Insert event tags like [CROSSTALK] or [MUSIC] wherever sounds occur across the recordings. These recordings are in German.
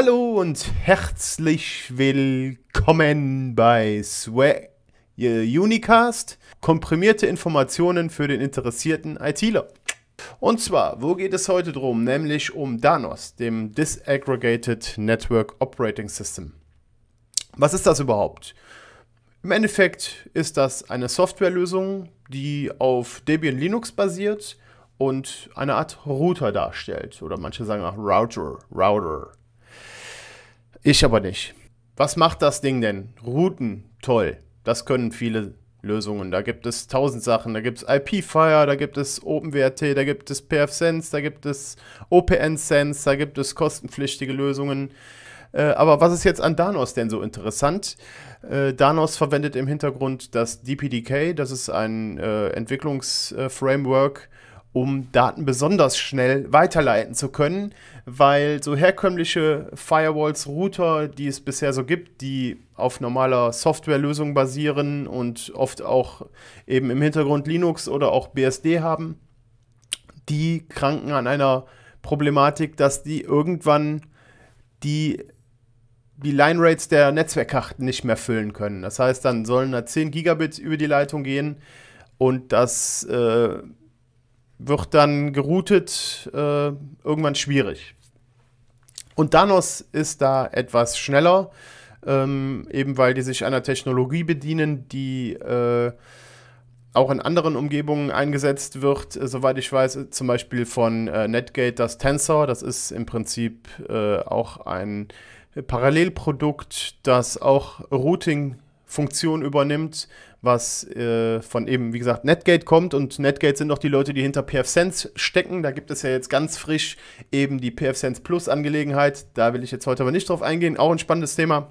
Hallo und herzlich willkommen bei Swag Unicast. Komprimierte Informationen für den interessierten ITler. Und zwar, wo geht es heute drum? Nämlich um Danos, dem Disaggregated Network Operating System. Was ist das überhaupt? Im Endeffekt ist das eine Softwarelösung, die auf Debian Linux basiert und eine Art Router darstellt. Oder manche sagen auch Router, Router. Ich aber nicht. Was macht das Ding denn? Routen, toll. Das können viele Lösungen. Da gibt es tausend Sachen. Da gibt es IP-Fire, da gibt es OpenWrt, da gibt es PFSense, da gibt es OPN-Sense, da gibt es kostenpflichtige Lösungen. Äh, aber was ist jetzt an Danos denn so interessant? Äh, Danos verwendet im Hintergrund das DPDK, das ist ein äh, Entwicklungsframework, äh, um Daten besonders schnell weiterleiten zu können, weil so herkömmliche Firewalls, Router, die es bisher so gibt, die auf normaler Softwarelösung basieren und oft auch eben im Hintergrund Linux oder auch BSD haben, die kranken an einer Problematik, dass die irgendwann die die Line Rates der Netzwerkkarten nicht mehr füllen können. Das heißt, dann sollen da 10 Gigabit über die Leitung gehen und das äh, wird dann geroutet äh, irgendwann schwierig. Und Danos ist da etwas schneller, ähm, eben weil die sich einer Technologie bedienen, die äh, auch in anderen Umgebungen eingesetzt wird, äh, soweit ich weiß, zum Beispiel von äh, Netgate das Tensor. Das ist im Prinzip äh, auch ein Parallelprodukt, das auch Routing-Funktion übernimmt, was äh, von eben, wie gesagt, Netgate kommt. Und Netgate sind auch die Leute, die hinter PFSense stecken. Da gibt es ja jetzt ganz frisch eben die PFSense Plus Angelegenheit. Da will ich jetzt heute aber nicht drauf eingehen. Auch ein spannendes Thema.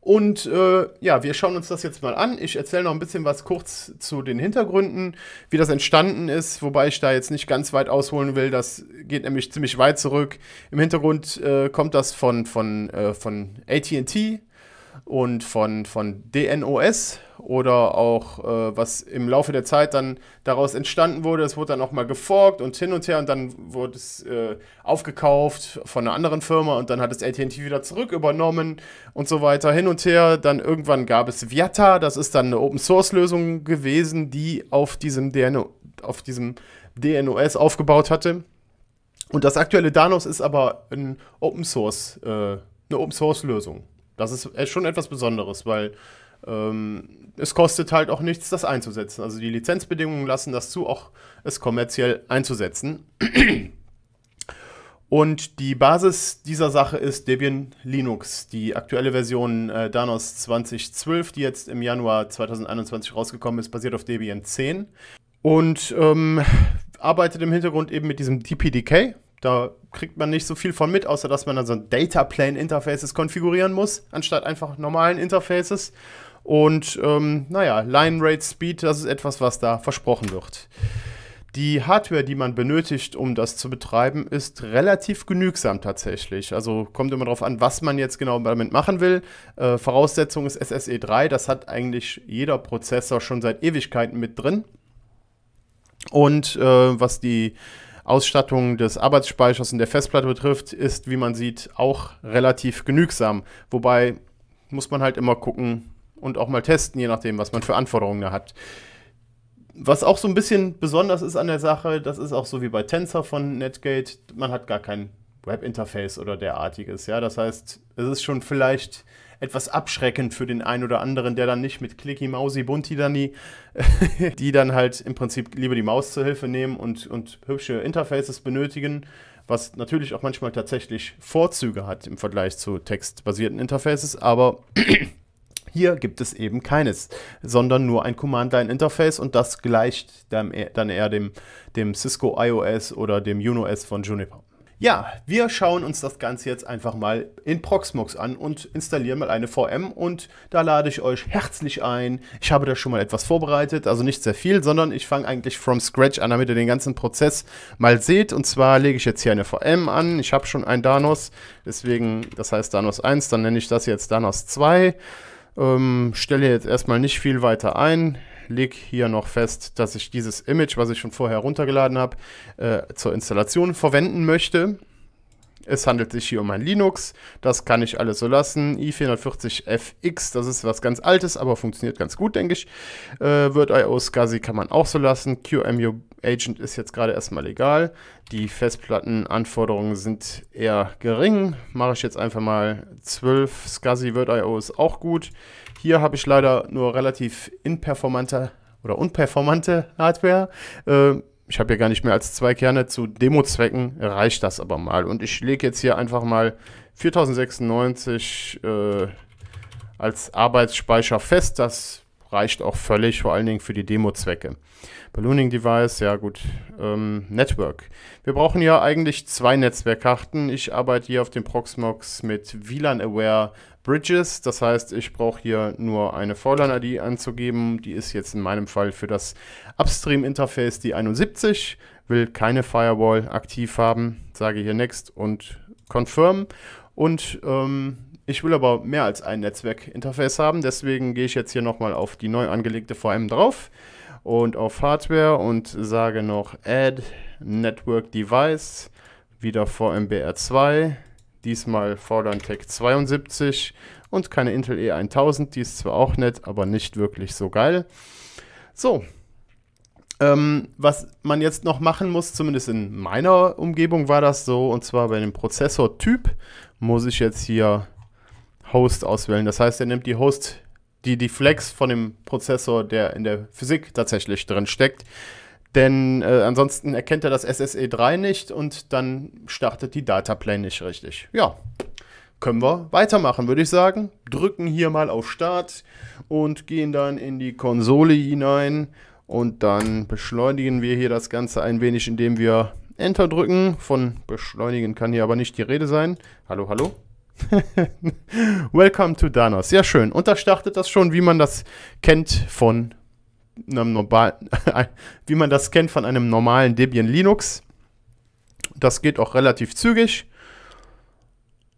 Und äh, ja, wir schauen uns das jetzt mal an. Ich erzähle noch ein bisschen was kurz zu den Hintergründen, wie das entstanden ist, wobei ich da jetzt nicht ganz weit ausholen will. Das geht nämlich ziemlich weit zurück. Im Hintergrund äh, kommt das von, von, äh, von ATT, und von, von DNOS oder auch äh, was im Laufe der Zeit dann daraus entstanden wurde. Es wurde dann auch mal geforkt und hin und her und dann wurde es äh, aufgekauft von einer anderen Firma und dann hat es AT&T wieder zurück übernommen und so weiter hin und her. Dann irgendwann gab es Viata, das ist dann eine Open Source Lösung gewesen, die auf diesem, DNO, auf diesem DNOS aufgebaut hatte. Und das aktuelle Danos ist aber ein Open Source, äh, eine Open Source Lösung. Das ist äh, schon etwas Besonderes, weil ähm, es kostet halt auch nichts, das einzusetzen. Also die Lizenzbedingungen lassen das zu, auch es kommerziell einzusetzen. [CLEARS THROAT] Und die Basis dieser Sache ist Debian Linux, die aktuelle Version äh, Danos 2012, die jetzt im Januar 2021 rausgekommen ist, basiert auf Debian 10 und ähm, arbeitet im Hintergrund eben mit diesem DPDK, da kriegt man nicht so viel von mit, außer dass man dann so ein Data Plane Interfaces konfigurieren muss, anstatt einfach normalen Interfaces. Und ähm, naja, Line Rate Speed, das ist etwas, was da versprochen wird. Die Hardware, die man benötigt, um das zu betreiben, ist relativ genügsam tatsächlich. Also kommt immer darauf an, was man jetzt genau damit machen will. Äh, Voraussetzung ist SSE 3, das hat eigentlich jeder Prozessor schon seit Ewigkeiten mit drin. Und äh, was die Ausstattung des Arbeitsspeichers und der Festplatte betrifft, ist, wie man sieht, auch relativ genügsam. Wobei muss man halt immer gucken und auch mal testen, je nachdem, was man für Anforderungen da hat. Was auch so ein bisschen besonders ist an der Sache, das ist auch so wie bei Tensor von Netgate, man hat gar kein Webinterface oder derartiges. Ja, das heißt, es ist schon vielleicht etwas abschreckend für den einen oder anderen, der dann nicht mit Clicky, Mausi, Bunti, Dani, [LAUGHS] die dann halt im Prinzip lieber die Maus zur Hilfe nehmen und, und hübsche Interfaces benötigen, was natürlich auch manchmal tatsächlich Vorzüge hat im Vergleich zu textbasierten Interfaces, aber [CLEARS THROAT] hier gibt es eben keines, sondern nur ein Command-Line-Interface und das gleicht dann eher, dann eher dem, dem Cisco iOS oder dem UNOS von Juniper. Ja, wir schauen uns das Ganze jetzt einfach mal in Proxmox an und installieren mal eine VM und da lade ich euch herzlich ein. Ich habe da schon mal etwas vorbereitet, also nicht sehr viel, sondern ich fange eigentlich from scratch an, damit ihr den ganzen Prozess mal seht. Und zwar lege ich jetzt hier eine VM an. Ich habe schon ein Danos, deswegen, das heißt Danos 1, dann nenne ich das jetzt Danos 2. Ähm, stelle jetzt erstmal nicht viel weiter ein lege hier noch fest, dass ich dieses Image, was ich schon vorher runtergeladen habe, äh, zur Installation verwenden möchte. Es handelt sich hier um ein Linux, das kann ich alles so lassen. i440FX, das ist was ganz Altes, aber funktioniert ganz gut, denke ich. Äh, WordIO SCSI kann man auch so lassen. QMU Agent ist jetzt gerade erstmal egal. Die Festplattenanforderungen sind eher gering. Mache ich jetzt einfach mal 12. SCSI WordIO ist auch gut. Hier habe ich leider nur relativ inperformante oder unperformante Hardware. Äh, ich habe ja gar nicht mehr als zwei Kerne. Zu Demo-Zwecken reicht das aber mal. Und ich lege jetzt hier einfach mal 4096 äh, als Arbeitsspeicher fest. Das reicht auch völlig, vor allen Dingen für die Demo-Zwecke. Ballooning Device, ja gut, ähm, Network. Wir brauchen ja eigentlich zwei Netzwerkkarten. Ich arbeite hier auf dem Proxmox mit wlan Aware Bridges. Das heißt, ich brauche hier nur eine VLAN-ID anzugeben. Die ist jetzt in meinem Fall für das Upstream-Interface die 71. Will keine Firewall aktiv haben. Sage hier Next und Confirm. Und ähm, ich will aber mehr als ein Netzwerk-Interface haben, deswegen gehe ich jetzt hier nochmal auf die neu angelegte VM drauf und auf Hardware und sage noch Add Network Device, wieder VMBR2, diesmal Fordern Tech 72 und keine Intel E1000, die ist zwar auch nett, aber nicht wirklich so geil. So, ähm, was man jetzt noch machen muss, zumindest in meiner Umgebung war das so, und zwar bei dem Prozessortyp muss ich jetzt hier Host auswählen. Das heißt, er nimmt die Host, die, die Flex von dem Prozessor, der in der Physik tatsächlich drin steckt. Denn äh, ansonsten erkennt er das SSE3 nicht und dann startet die Data Plane nicht richtig. Ja, können wir weitermachen, würde ich sagen. Drücken hier mal auf Start und gehen dann in die Konsole hinein. Und dann beschleunigen wir hier das Ganze ein wenig, indem wir Enter drücken. Von beschleunigen kann hier aber nicht die Rede sein. Hallo, hallo. [LAUGHS] Welcome to Danos. Sehr schön. Und da startet das schon, wie man das kennt von einem normalen, [LAUGHS] wie man das kennt von einem normalen Debian Linux. Das geht auch relativ zügig.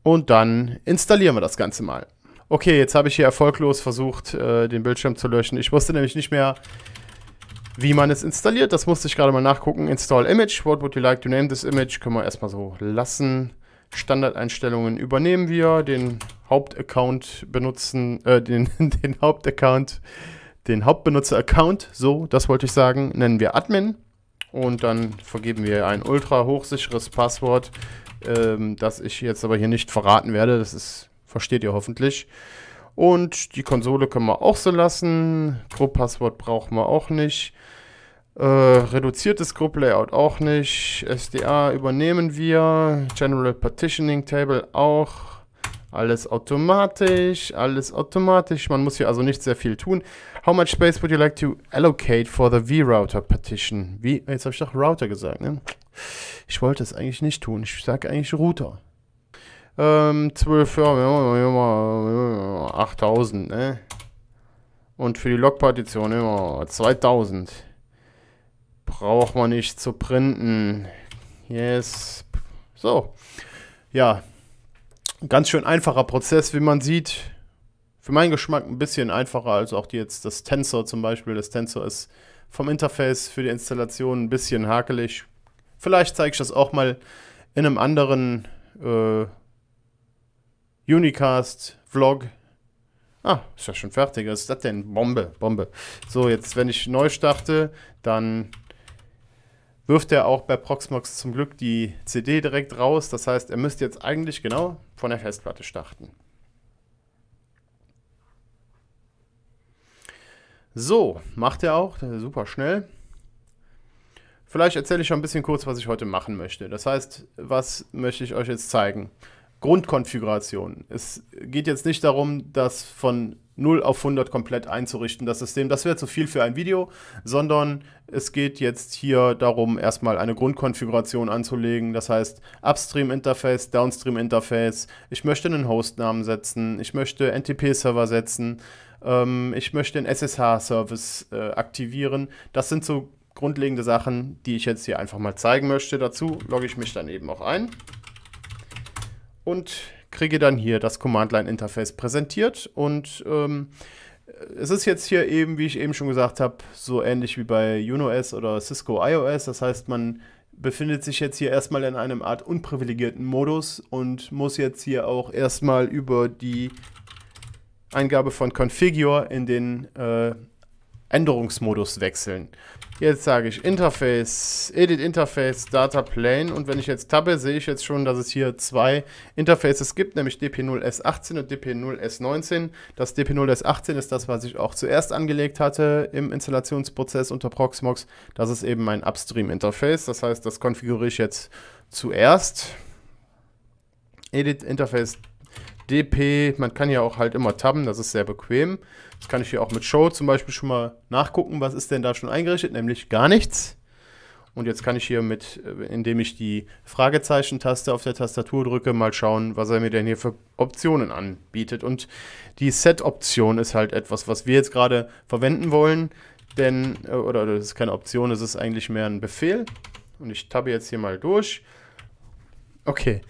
Und dann installieren wir das Ganze mal. Okay, jetzt habe ich hier erfolglos versucht, äh, den Bildschirm zu löschen. Ich wusste nämlich nicht mehr, wie man es installiert. Das musste ich gerade mal nachgucken. Install Image. What would you like to name this image? Können wir erstmal so lassen. Standardeinstellungen übernehmen wir, den Hauptaccount benutzen, äh, den, [LAUGHS] den Hauptaccount, den Hauptbenutzer-Account, so, das wollte ich sagen, nennen wir Admin und dann vergeben wir ein ultra hochsicheres Passwort, ähm, das ich jetzt aber hier nicht verraten werde, das ist, versteht ihr hoffentlich. Und die Konsole können wir auch so lassen, Pro-Passwort brauchen wir auch nicht. Äh, reduziertes Group Layout auch nicht. SDA übernehmen wir. General Partitioning Table auch. Alles automatisch, alles automatisch. Man muss hier also nicht sehr viel tun. How much space would you like to allocate for the vRouter partition? Wie? Jetzt habe ich doch Router gesagt, ne? Ich wollte es eigentlich nicht tun. Ich sage eigentlich Router. Ähm, 12, ja, 8000, ne? Und für die Logpartition immer 2000. Braucht man nicht zu printen. Yes. So. Ja. Ganz schön einfacher Prozess, wie man sieht. Für meinen Geschmack ein bisschen einfacher als auch jetzt das Tensor zum Beispiel. Das Tensor ist vom Interface für die Installation ein bisschen hakelig. Vielleicht zeige ich das auch mal in einem anderen äh, Unicast-Vlog. Ah, ist ja schon fertig. Was ist das denn? Bombe, Bombe. So, jetzt, wenn ich neu starte, dann wirft er auch bei Proxmox zum Glück die CD direkt raus. Das heißt, er müsste jetzt eigentlich genau von der Festplatte starten. So, macht er auch, super schnell. Vielleicht erzähle ich schon ein bisschen kurz, was ich heute machen möchte. Das heißt, was möchte ich euch jetzt zeigen? Grundkonfiguration. Es geht jetzt nicht darum, dass von 0 auf 100 komplett einzurichten, das System. Das wäre zu viel für ein Video, sondern es geht jetzt hier darum, erstmal eine Grundkonfiguration anzulegen. Das heißt, Upstream Interface, Downstream Interface. Ich möchte einen Hostnamen setzen. Ich möchte NTP-Server setzen. Ähm, ich möchte einen SSH-Service äh, aktivieren. Das sind so grundlegende Sachen, die ich jetzt hier einfach mal zeigen möchte. Dazu logge ich mich dann eben auch ein. Und kriege dann hier das Command-Line-Interface präsentiert und ähm, es ist jetzt hier eben, wie ich eben schon gesagt habe, so ähnlich wie bei UNOS oder Cisco iOS. Das heißt, man befindet sich jetzt hier erstmal in einem Art unprivilegierten Modus und muss jetzt hier auch erstmal über die Eingabe von Configure in den äh, Änderungsmodus wechseln. Jetzt sage ich Interface, Edit Interface, Data Plane und wenn ich jetzt tabbe, sehe ich jetzt schon, dass es hier zwei Interfaces gibt, nämlich DP0S18 und DP0S19. Das DP0S18 ist das, was ich auch zuerst angelegt hatte im Installationsprozess unter Proxmox. Das ist eben mein Upstream Interface, das heißt, das konfiguriere ich jetzt zuerst. Edit Interface DP, man kann ja auch halt immer tabben, das ist sehr bequem. Das kann ich hier auch mit Show zum Beispiel schon mal nachgucken, was ist denn da schon eingerichtet, nämlich gar nichts. Und jetzt kann ich hier mit, äh, indem ich die Fragezeichen-Taste auf der Tastatur drücke, mal schauen, was er mir denn hier für Optionen anbietet. Und die Set-Option ist halt etwas, was wir jetzt gerade verwenden wollen, denn, äh, oder das ist keine Option, es ist eigentlich mehr ein Befehl. Und ich tabbe jetzt hier mal durch. Okay.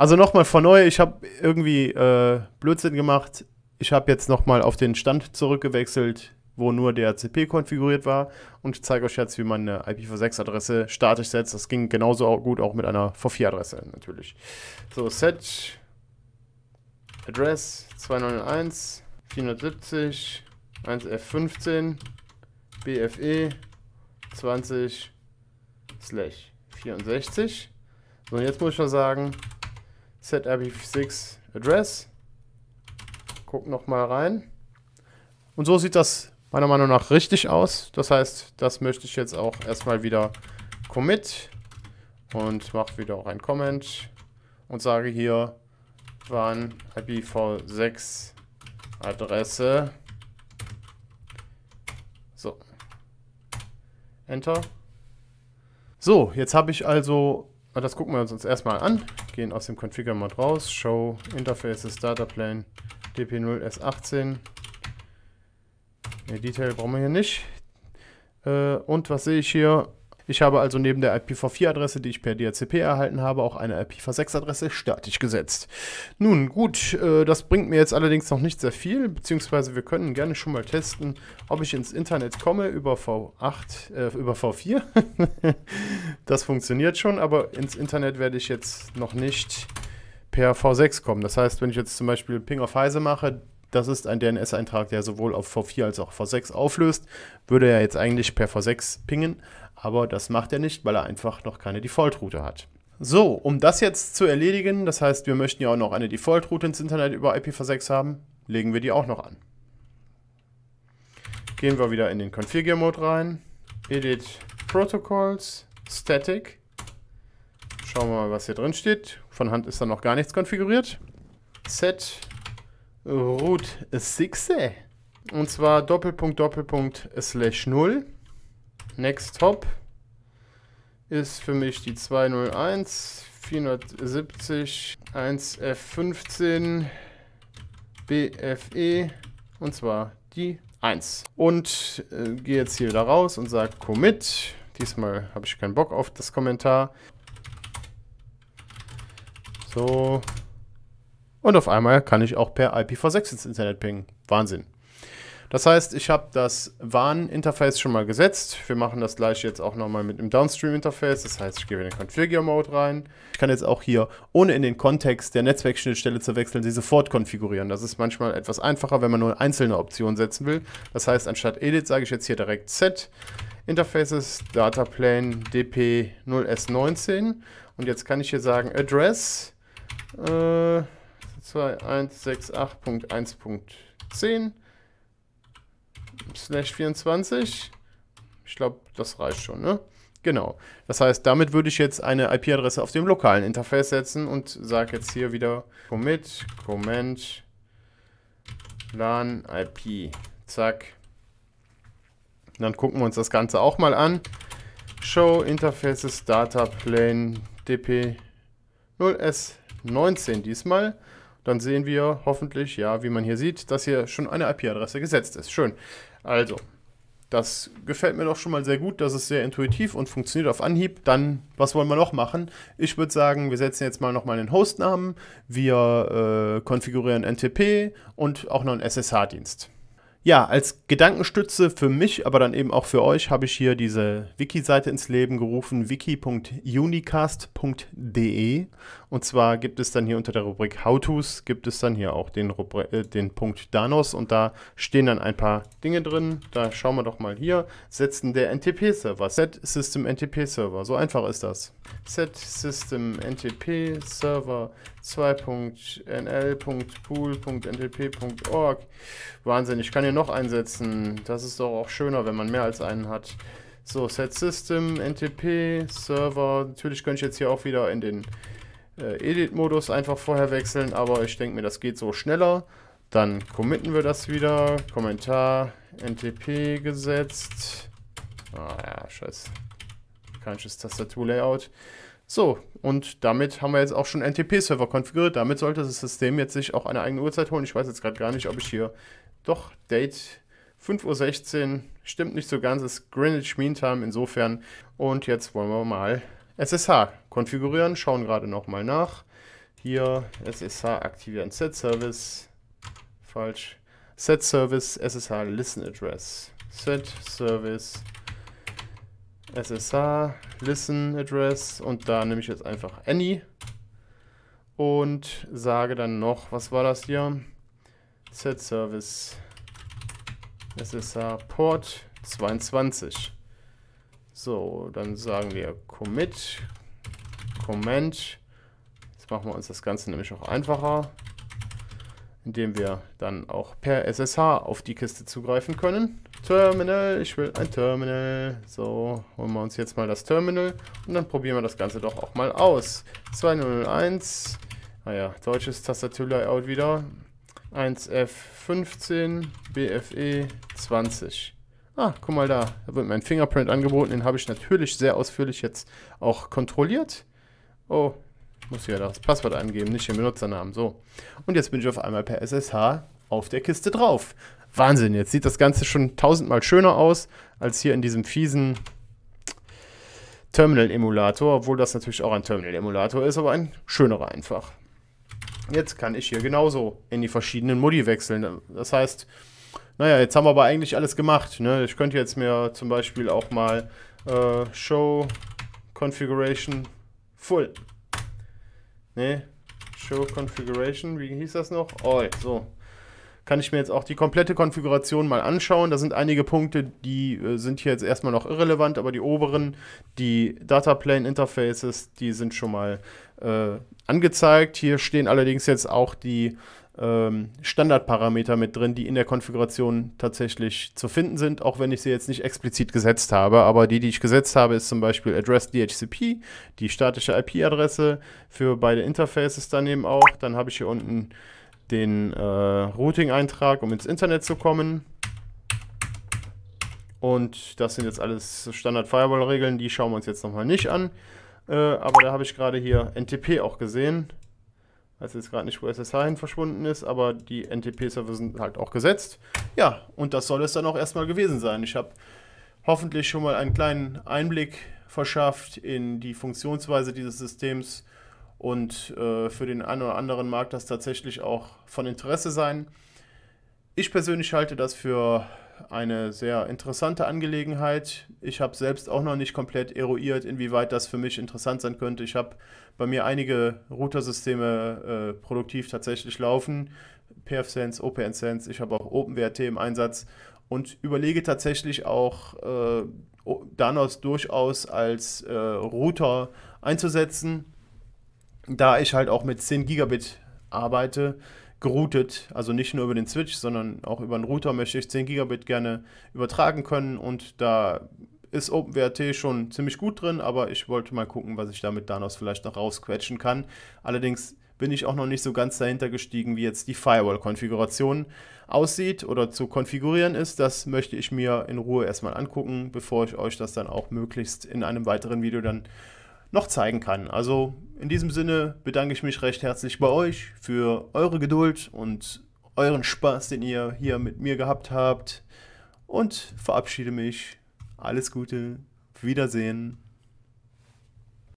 Also nochmal von neu, ich habe irgendwie äh, Blödsinn gemacht. Ich habe jetzt nochmal auf den Stand zurückgewechselt, wo nur der CP konfiguriert war und ich zeige euch jetzt, wie man eine IPv6-Adresse statisch setzt. Das ging genauso gut auch mit einer V4-Adresse natürlich. So, set address 291 470 1f15 bfe 20 slash 64. So, und jetzt muss ich mal sagen, ZRB6 Address. Gucken nochmal rein. Und so sieht das meiner Meinung nach richtig aus. Das heißt, das möchte ich jetzt auch erstmal wieder commit und mache wieder auch ein Comment und sage hier wann IPv6 Adresse. So. Enter. So, jetzt habe ich also aber das gucken wir uns erstmal an. Gehen aus dem Configure Mod raus. Show Interfaces Data Plane DP0S18. Ne, Detail brauchen wir hier nicht. Äh, und was sehe ich hier? Ich habe also neben der IPv4-Adresse, die ich per DHCP erhalten habe, auch eine IPv6-Adresse statisch gesetzt. Nun gut, äh, das bringt mir jetzt allerdings noch nicht sehr viel, beziehungsweise wir können gerne schon mal testen, ob ich ins Internet komme über V8, äh, über V4. [LAUGHS] das funktioniert schon, aber ins Internet werde ich jetzt noch nicht per V6 kommen. Das heißt, wenn ich jetzt zum Beispiel Ping of Heise mache, das ist ein DNS-Eintrag, der sowohl auf V4 als auch V6 auflöst, würde er jetzt eigentlich per V6 pingen, aber das macht er nicht, weil er einfach noch keine Default-Route hat. So, um das jetzt zu erledigen, das heißt, wir möchten ja auch noch eine Default-Route ins Internet über IPv6 haben, legen wir die auch noch an. Gehen wir wieder in den Configure-Mode rein, Edit Protocols, Static. Schauen wir mal, was hier drin steht. Von Hand ist da noch gar nichts konfiguriert. Set Root 6. Und zwar Doppelpunkt Doppelpunkt Slash 0. Next Hop ist für mich die 201 470 1F15 BFE und zwar die 1. Und äh, gehe jetzt hier wieder raus und sage Commit. Diesmal habe ich keinen Bock auf das Kommentar. So. Und auf einmal kann ich auch per IPv6 ins Internet pingen. Wahnsinn. Das heißt, ich habe das Warn-Interface schon mal gesetzt. Wir machen das gleich jetzt auch nochmal mit dem Downstream-Interface. Das heißt, ich gehe in den Configure-Mode rein. Ich kann jetzt auch hier, ohne in den Kontext der Netzwerkschnittstelle zu wechseln, sie sofort konfigurieren. Das ist manchmal etwas einfacher, wenn man nur einzelne Optionen setzen will. Das heißt, anstatt Edit sage ich jetzt hier direkt Set. Interfaces, Dataplane DP0S19 und jetzt kann ich hier sagen Address äh, 2168.1.10 slash 24. Ich glaube, das reicht schon, ne? Genau. Das heißt, damit würde ich jetzt eine IP-Adresse auf dem lokalen Interface setzen und sage jetzt hier wieder commit, comment, LAN, IP. Zack. dann gucken wir uns das Ganze auch mal an. Show Interfaces Data Plane DP0S19 diesmal. Dann sehen wir hoffentlich, ja, wie man hier sieht, dass hier schon eine IP-Adresse gesetzt ist. Schön. Also, das gefällt mir doch schon mal sehr gut. Das ist sehr intuitiv und funktioniert auf Anhieb. Dann, was wollen wir noch machen? Ich würde sagen, wir setzen jetzt mal nochmal einen Hostnamen. Wir äh, konfigurieren NTP und auch noch einen SSH-Dienst. Ja, als Gedankenstütze für mich, aber dann eben auch für euch, habe ich hier diese Wiki-Seite ins Leben gerufen, wiki.unicast.de. Und zwar gibt es dann hier unter der Rubrik How-Tos, gibt es dann hier auch den, Rubri äh, den Punkt Danos und da stehen dann ein paar Dinge drin. Da schauen wir doch mal hier. Setzen der NTP-Server. Set System NTP-Server. So einfach ist das. Set System NTP Server 2.nl.pool.ntp.org. Wahnsinn, ich kann hier noch einsetzen. Das ist doch auch schöner, wenn man mehr als einen hat. So, Set System, NTP, Server. Natürlich könnte ich jetzt hier auch wieder in den äh, Edit-Modus einfach vorher wechseln, aber ich denke mir, das geht so schneller. Dann committen wir das wieder. Kommentar, NTP gesetzt. Ah ja, scheiße. Tastatur-Layout. So, und damit haben wir jetzt auch schon NTP-Server konfiguriert. Damit sollte das System jetzt sich auch eine eigene Uhrzeit holen. Ich weiß jetzt gerade gar nicht, ob ich hier doch Date 5.16 Uhr stimmt nicht so ganz, ist Greenwich Mean Time insofern. Und jetzt wollen wir mal SSH konfigurieren, schauen gerade nochmal nach. Hier SSH aktivieren, Set Service, falsch, Set Service, SSH Listen Address, Set Service, SSH Listen Address und da nehme ich jetzt einfach Any und sage dann noch, was war das hier? Set Service SSH Port 22. So, dann sagen wir commit, comment. Jetzt machen wir uns das Ganze nämlich auch einfacher, indem wir dann auch per SSH auf die Kiste zugreifen können. Terminal, ich will ein Terminal. So, holen wir uns jetzt mal das Terminal und dann probieren wir das Ganze doch auch mal aus. 201, naja, ah deutsches Tastaturlayout wieder. 1F15, BFE 20. Ah, guck mal da. Da wird mein Fingerprint angeboten. Den habe ich natürlich sehr ausführlich jetzt auch kontrolliert. Oh, muss hier das Passwort angeben, nicht den Benutzernamen. So. Und jetzt bin ich auf einmal per SSH auf der Kiste drauf. Wahnsinn, jetzt sieht das Ganze schon tausendmal schöner aus, als hier in diesem fiesen Terminal-Emulator, obwohl das natürlich auch ein Terminal-Emulator ist, aber ein schönerer einfach. Jetzt kann ich hier genauso in die verschiedenen Modi wechseln. Das heißt, naja, jetzt haben wir aber eigentlich alles gemacht. Ne? Ich könnte jetzt mir zum Beispiel auch mal äh, Show Configuration Full. Ne, Show Configuration, wie hieß das noch? Oh, so. Kann ich mir jetzt auch die komplette Konfiguration mal anschauen. Da sind einige Punkte, die äh, sind hier jetzt erstmal noch irrelevant, aber die oberen, die Data Plane Interfaces, die sind schon mal äh, angezeigt. Hier stehen allerdings jetzt auch die ähm, Standardparameter mit drin, die in der Konfiguration tatsächlich zu finden sind, auch wenn ich sie jetzt nicht explizit gesetzt habe. Aber die, die ich gesetzt habe, ist zum Beispiel Address DHCP, die statische IP-Adresse für beide Interfaces daneben auch. Dann habe ich hier unten den äh, Routing-Eintrag, um ins Internet zu kommen. Und das sind jetzt alles Standard-Firewall-Regeln, die schauen wir uns jetzt nochmal nicht an. Äh, aber da habe ich gerade hier NTP auch gesehen weiß jetzt gerade nicht, wo SSH hin verschwunden ist, aber die NTP-Server sind halt auch gesetzt. Ja, und das soll es dann auch erstmal gewesen sein. Ich habe hoffentlich schon mal einen kleinen Einblick verschafft in die Funktionsweise dieses Systems und äh, für den einen oder anderen mag das tatsächlich auch von Interesse sein. Ich persönlich halte das für eine sehr interessante Angelegenheit. Ich habe selbst auch noch nicht komplett eruiert, inwieweit das für mich interessant sein könnte. Ich habe bei mir einige Routersysteme äh, produktiv tatsächlich laufen. PFSense, OPNSense, ich habe auch OpenWrt im Einsatz und überlege tatsächlich auch äh, Danos durchaus als äh, Router einzusetzen, da ich halt auch mit 10 Gigabit arbeite geroutet. Also nicht nur über den Switch, sondern auch über einen Router möchte ich 10 Gigabit gerne übertragen können. Und da ist OpenWRT schon ziemlich gut drin, aber ich wollte mal gucken, was ich damit mit Danos vielleicht noch rausquetschen kann. Allerdings bin ich auch noch nicht so ganz dahinter gestiegen, wie jetzt die Firewall-Konfiguration aussieht oder zu konfigurieren ist. Das möchte ich mir in Ruhe erstmal angucken, bevor ich euch das dann auch möglichst in einem weiteren Video dann noch zeigen kann. Also in diesem Sinne bedanke ich mich recht herzlich bei euch für eure Geduld und euren Spaß, den ihr hier mit mir gehabt habt. Und verabschiede mich. Alles Gute. Wiedersehen.